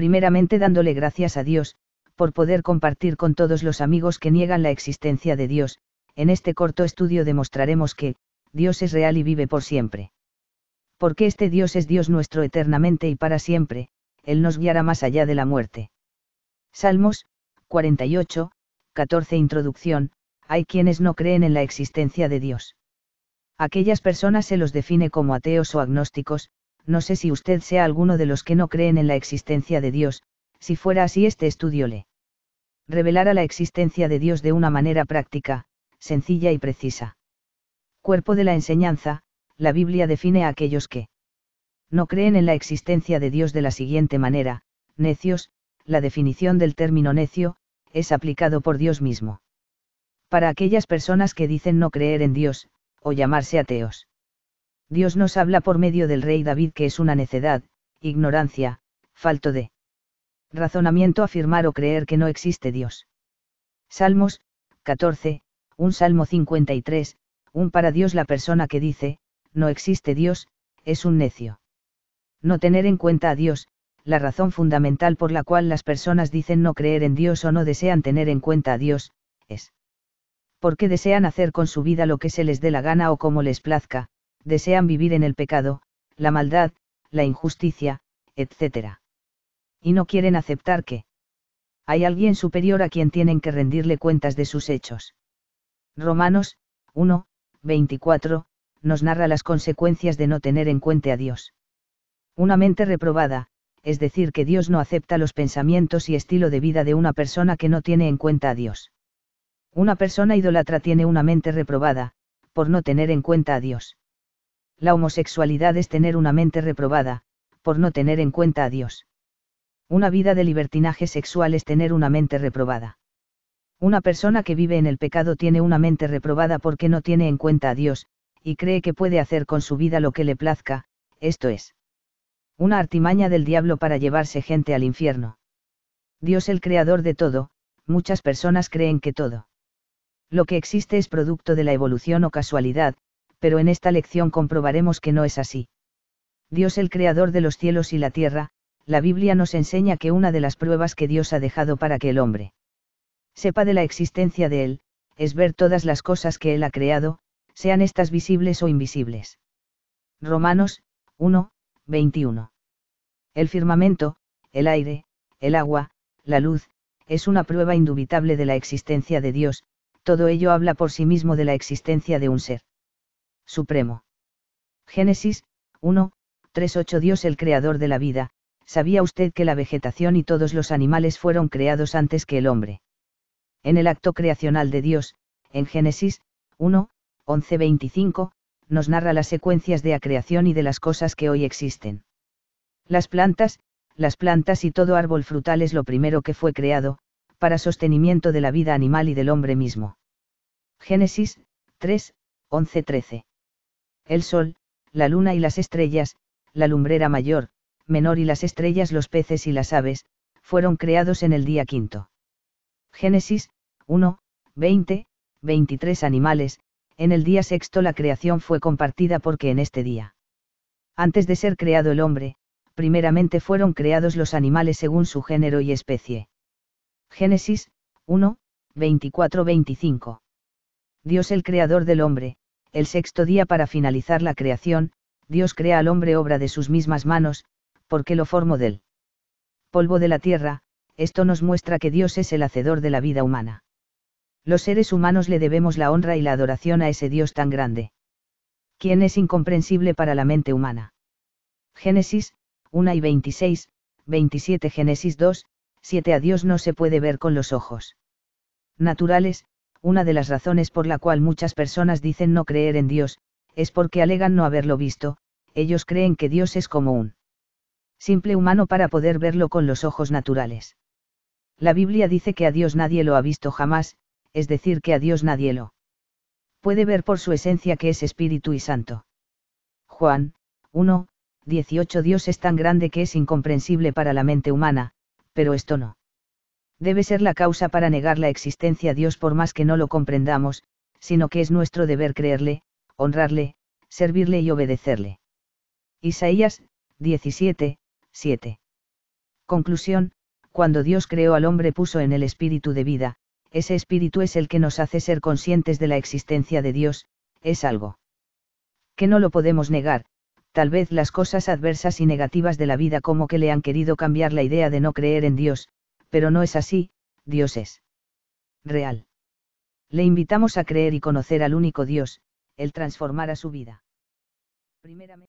primeramente dándole gracias a Dios, por poder compartir con todos los amigos que niegan la existencia de Dios, en este corto estudio demostraremos que, Dios es real y vive por siempre. Porque este Dios es Dios nuestro eternamente y para siempre, Él nos guiará más allá de la muerte. Salmos, 48, 14 Introducción, hay quienes no creen en la existencia de Dios. Aquellas personas se los define como ateos o agnósticos, no sé si usted sea alguno de los que no creen en la existencia de Dios, si fuera así este estudio le revelara la existencia de Dios de una manera práctica, sencilla y precisa. Cuerpo de la enseñanza, la Biblia define a aquellos que no creen en la existencia de Dios de la siguiente manera, necios, la definición del término necio, es aplicado por Dios mismo. Para aquellas personas que dicen no creer en Dios, o llamarse ateos. Dios nos habla por medio del rey David que es una necedad, ignorancia, falto de razonamiento afirmar o creer que no existe Dios. Salmos, 14, un Salmo 53, un para Dios la persona que dice, no existe Dios, es un necio. No tener en cuenta a Dios, la razón fundamental por la cual las personas dicen no creer en Dios o no desean tener en cuenta a Dios, es porque desean hacer con su vida lo que se les dé la gana o como les plazca, desean vivir en el pecado, la maldad, la injusticia, etc. Y no quieren aceptar que hay alguien superior a quien tienen que rendirle cuentas de sus hechos. Romanos 1, 24, nos narra las consecuencias de no tener en cuenta a Dios. Una mente reprobada, es decir, que Dios no acepta los pensamientos y estilo de vida de una persona que no tiene en cuenta a Dios. Una persona idolatra tiene una mente reprobada, por no tener en cuenta a Dios la homosexualidad es tener una mente reprobada, por no tener en cuenta a Dios. Una vida de libertinaje sexual es tener una mente reprobada. Una persona que vive en el pecado tiene una mente reprobada porque no tiene en cuenta a Dios, y cree que puede hacer con su vida lo que le plazca, esto es. Una artimaña del diablo para llevarse gente al infierno. Dios el creador de todo, muchas personas creen que todo. Lo que existe es producto de la evolución o casualidad, pero en esta lección comprobaremos que no es así. Dios el creador de los cielos y la tierra, la Biblia nos enseña que una de las pruebas que Dios ha dejado para que el hombre sepa de la existencia de Él, es ver todas las cosas que Él ha creado, sean estas visibles o invisibles. Romanos 1, 21. El firmamento, el aire, el agua, la luz, es una prueba indubitable de la existencia de Dios, todo ello habla por sí mismo de la existencia de un ser supremo. Génesis 1, 3-8 Dios el creador de la vida, ¿sabía usted que la vegetación y todos los animales fueron creados antes que el hombre? En el acto creacional de Dios, en Génesis 1, 11-25, nos narra las secuencias de la creación y de las cosas que hoy existen. Las plantas, las plantas y todo árbol frutal es lo primero que fue creado, para sostenimiento de la vida animal y del hombre mismo. Génesis 3, 11-13 el sol, la luna y las estrellas, la lumbrera mayor, menor y las estrellas, los peces y las aves, fueron creados en el día quinto. Génesis 1, 20, 23 animales, en el día sexto la creación fue compartida porque en este día. Antes de ser creado el hombre, primeramente fueron creados los animales según su género y especie. Génesis 1, 24-25. Dios el creador del hombre, el sexto día para finalizar la creación, Dios crea al hombre obra de sus mismas manos, porque lo formó del polvo de la tierra, esto nos muestra que Dios es el hacedor de la vida humana. Los seres humanos le debemos la honra y la adoración a ese Dios tan grande. Quien es incomprensible para la mente humana. Génesis, 1 y 26, 27 Génesis 2, 7 A Dios no se puede ver con los ojos naturales, una de las razones por la cual muchas personas dicen no creer en Dios, es porque alegan no haberlo visto, ellos creen que Dios es como un simple humano para poder verlo con los ojos naturales. La Biblia dice que a Dios nadie lo ha visto jamás, es decir, que a Dios nadie lo puede ver por su esencia que es espíritu y santo. Juan 1, 18 Dios es tan grande que es incomprensible para la mente humana, pero esto no debe ser la causa para negar la existencia Dios por más que no lo comprendamos, sino que es nuestro deber creerle, honrarle, servirle y obedecerle. Isaías 17, 7. Conclusión, cuando Dios creó al hombre puso en el espíritu de vida, ese espíritu es el que nos hace ser conscientes de la existencia de Dios, es algo que no lo podemos negar, tal vez las cosas adversas y negativas de la vida como que le han querido cambiar la idea de no creer en Dios, pero no es así, Dios es real. Le invitamos a creer y conocer al único Dios, el transformar a su vida. Primeramente,